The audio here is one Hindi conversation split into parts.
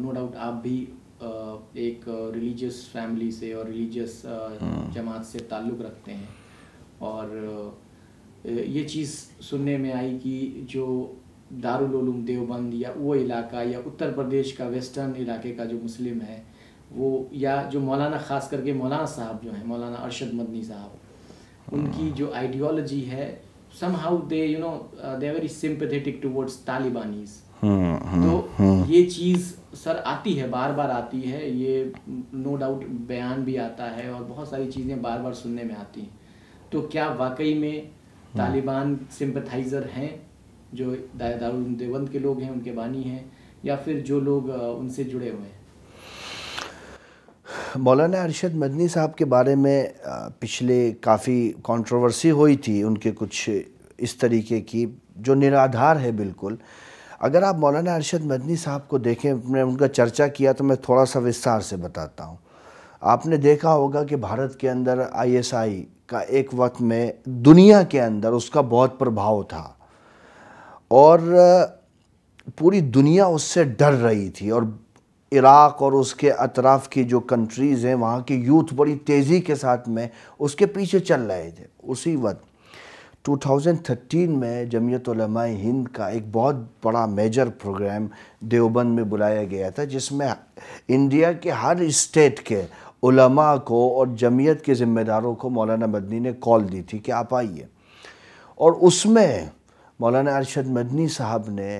नो तो डाउट आप भी एक रिलीजियस फैमिली से और रिलीजियस हाँ। जमात से ताल्लुक़ रखते हैं और ये चीज़ सुनने में आई कि जो दारुलूम देवबंद या वो इलाका या उत्तर प्रदेश का वेस्टर्न इलाके का जो मुस्लिम है वो या जो मौलाना ख़ास करके मौलाना साहब जो हैं मौलाना अरशद मदनी साहब उनकी हाँ। जो आइडियोलॉजी है somehow they you know they very sympathetic towards तालिबानीज़ तो ये चीज़ सर आती है बार बार आती है ये नो डाउट बयान भी आता है और बहुत सारी चीज़ें बार बार सुनने में आती हैं तो क्या वाकई में तालिबान सिंपथाइज़र हैं जो दारुल देवबंद के लोग हैं उनके बानी हैं या फिर जो लोग उनसे जुड़े हुए हैं मौलाना अरशद मदनी साहब के बारे में पिछले काफ़ी कंट्रोवर्सी हुई थी उनके कुछ इस तरीके की जो निराधार है बिल्कुल अगर आप मौलाना अरशद मदनी साहब को देखें मैं उनका चर्चा किया तो मैं थोड़ा सा विस्तार से बताता हूँ आपने देखा होगा कि भारत के अंदर आईएसआई का एक वक्त में दुनिया के अंदर उसका बहुत प्रभाव था और पूरी दुनिया उससे डर रही थी और इराक़ और उसके अतराफ़ की जो कंट्रीज़ हैं वहाँ की यूथ बड़ी तेज़ी के साथ में उसके पीछे चल रहे थे उसी वक्त 2013 में जमीयत हिंद का एक बहुत बड़ा मेजर प्रोग्राम देवबंद में बुलाया गया था जिसमें इंडिया के हर स्टेट के उलमा को और जमीयत के ज़िम्मेदारों को मौलाना मदनी ने कॉल दी थी कि आप आइए और उसमें मौलाना अरशद मदनी साहब ने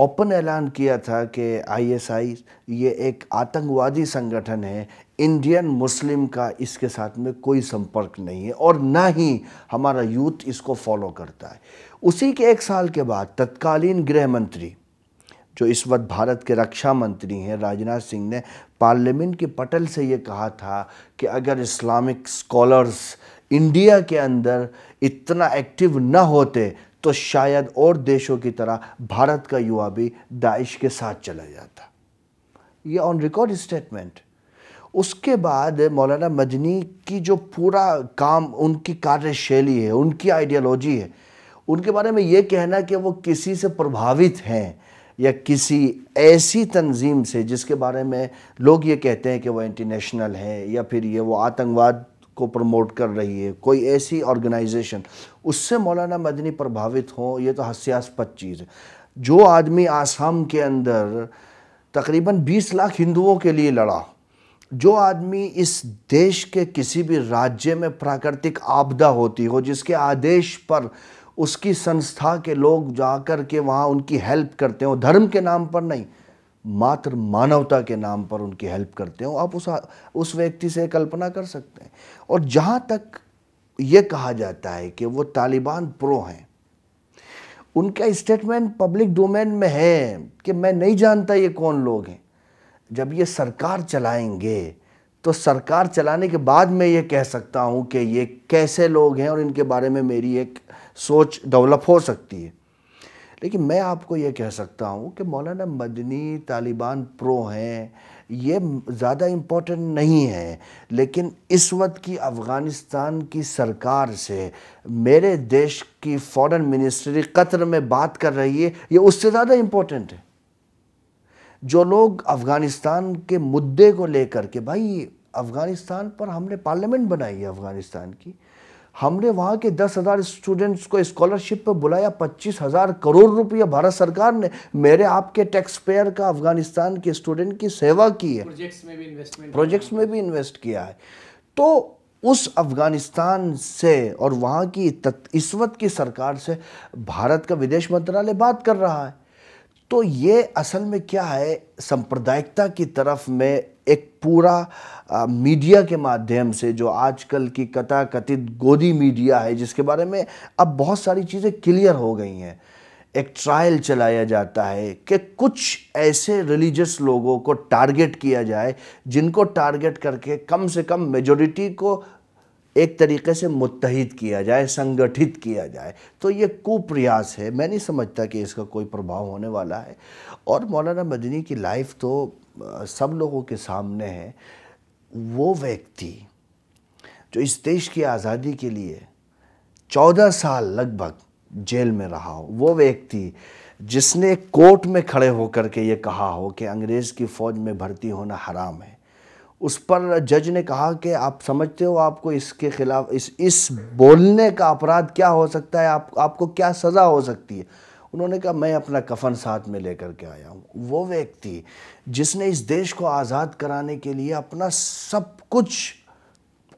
ओपन ऐलान किया था कि आईएसआई ये एक आतंकवादी संगठन है इंडियन मुस्लिम का इसके साथ में कोई संपर्क नहीं है और ना ही हमारा यूथ इसको फॉलो करता है उसी के एक साल के बाद तत्कालीन गृह मंत्री जो इस वक्त भारत के रक्षा मंत्री हैं राजनाथ सिंह ने पार्लियामेंट के पटल से ये कहा था कि अगर इस्लामिक स्कॉलर्स इंडिया के अंदर इतना एक्टिव ना होते तो शायद और देशों की तरह भारत का युवा भी दाइश के साथ चला जाता ये ऑन रिकॉर्ड स्टेटमेंट उसके बाद मौलाना मजनी की जो पूरा काम उनकी कार्यशैली है उनकी आइडियोलॉजी है उनके बारे में ये कहना कि वो किसी से प्रभावित हैं या किसी ऐसी तंजीम से जिसके बारे में लोग ये कहते हैं कि वो इंटरनेशनल है या फिर ये वो आतंकवाद को प्रमोट कर रही है कोई ऐसी ऑर्गेनाइजेशन उससे मौलाना मदनी प्रभावित हो ये तो हस्यास्पद चीज़ है जो आदमी आसाम के अंदर तकरीबन 20 लाख हिंदुओं के लिए लड़ा जो आदमी इस देश के किसी भी राज्य में प्राकृतिक आपदा होती हो जिसके आदेश पर उसकी संस्था के लोग जाकर के वहाँ उनकी हेल्प करते हो धर्म के नाम पर नहीं मात्र मानवता के नाम पर उनकी हेल्प करते हो आप उस उस व्यक्ति से कल्पना कर सकते हैं और जहाँ तक ये कहा जाता है कि वो तालिबान प्रो हैं उनका स्टेटमेंट पब्लिक डोमेन में है कि मैं नहीं जानता ये कौन लोग हैं जब ये सरकार चलाएंगे तो सरकार चलाने के बाद मैं ये कह सकता हूँ कि ये कैसे लोग हैं और इनके बारे में मेरी एक सोच डेवलप हो सकती है लेकिन मैं आपको ये कह सकता हूँ कि मौलाना मदनी तालिबान प्रो हैं ये ज़्यादा इम्पोर्टेंट नहीं है लेकिन इस वक्त की अफ़गानिस्तान की सरकार से मेरे देश की फॉरेन मिनिस्ट्री कतर में बात कर रही है ये उससे ज़्यादा इम्पोर्टेंट है जो लोग अफ़गानिस्तान के मुद्दे को लेकर के भाई अफ़गानिस्तान पर हमने पार्लियामेंट बनाई है अफ़गानिस्तान की हमने वहाँ के दस हज़ार स्टूडेंट्स को स्कॉलरशिप पर बुलाया पच्चीस हज़ार करोड़ रुपया भारत सरकार ने मेरे आपके टैक्स पेयर का अफगानिस्तान के स्टूडेंट की सेवा की है प्रोजेक्ट्स में भी इन्वेस्टमेंट प्रोजेक्ट्स में भी इन्वेस्ट किया है तो उस अफगानिस्तान से और वहाँ की इसवत की सरकार से भारत का विदेश मंत्रालय बात कर रहा है तो ये असल में क्या है सांप्रदायिकता की तरफ में एक पूरा मीडिया के माध्यम से जो आजकल की कथा कथित गोदी मीडिया है जिसके बारे में अब बहुत सारी चीज़ें क्लियर हो गई हैं एक ट्रायल चलाया जाता है कि कुछ ऐसे रिलीजियस लोगों को टारगेट किया जाए जिनको टारगेट करके कम से कम मेजोरिटी को एक तरीके से मुतहद किया जाए संगठित किया जाए तो ये कुप्रयास है मैं नहीं समझता कि इसका कोई प्रभाव होने वाला है और मौलाना मदनी की लाइफ तो सब लोगों के सामने है वो व्यक्ति जो इस देश की आज़ादी के लिए चौदह साल लगभग जेल में रहा हो वो व्यक्ति जिसने कोर्ट में खड़े होकर के ये कहा हो कि अंग्रेज़ की फ़ौज में भर्ती होना हराम है उस पर जज ने कहा कि आप समझते हो आपको इसके खिलाफ इस इस बोलने का अपराध क्या हो सकता है आप आपको क्या सज़ा हो सकती है उन्होंने कहा मैं अपना कफन साथ में लेकर के आया हूँ वो व्यक्ति जिसने इस देश को आज़ाद कराने के लिए अपना सब कुछ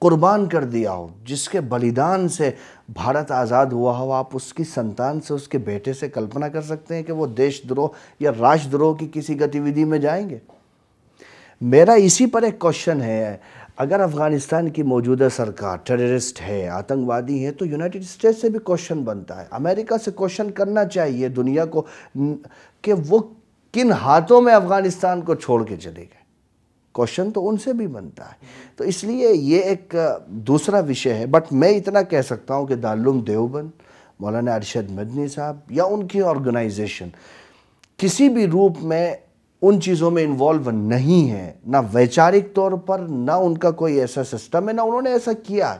कुर्बान कर दिया हो जिसके बलिदान से भारत आज़ाद हुआ हो आप उसकी संतान से उसके बेटे से कल्पना कर सकते हैं कि वो देशद्रोह या राष्ट्रद्रोह की किसी गतिविधि में जाएंगे मेरा इसी पर एक क्वेश्चन है अगर अफ़गानिस्तान की मौजूदा सरकार टेररिस्ट है आतंकवादी है तो यूनाइटेड स्टेट से भी क्वेश्चन बनता है अमेरिका से क्वेश्चन करना चाहिए दुनिया को कि वो किन हाथों में अफ़गानिस्तान को छोड़ के चले गए क्वेश्चन तो उनसे भी बनता है तो इसलिए ये एक दूसरा विषय है बट मैं इतना कह सकता हूँ कि दारुम देवबंद मौलाना अरशद मदनी साहब या उनकी ऑर्गेनाइजेशन किसी भी रूप में उन चीज़ों में इन्वॉल्व नहीं है ना वैचारिक तौर पर ना उनका कोई ऐसा सिस्टम है ना उन्होंने ऐसा किया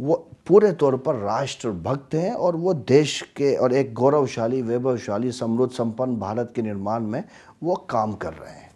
वो पूरे तौर पर राष्ट्रभक्त हैं और वो देश के और एक गौरवशाली वैभवशाली समृद्ध संपन्न भारत के निर्माण में वो काम कर रहे हैं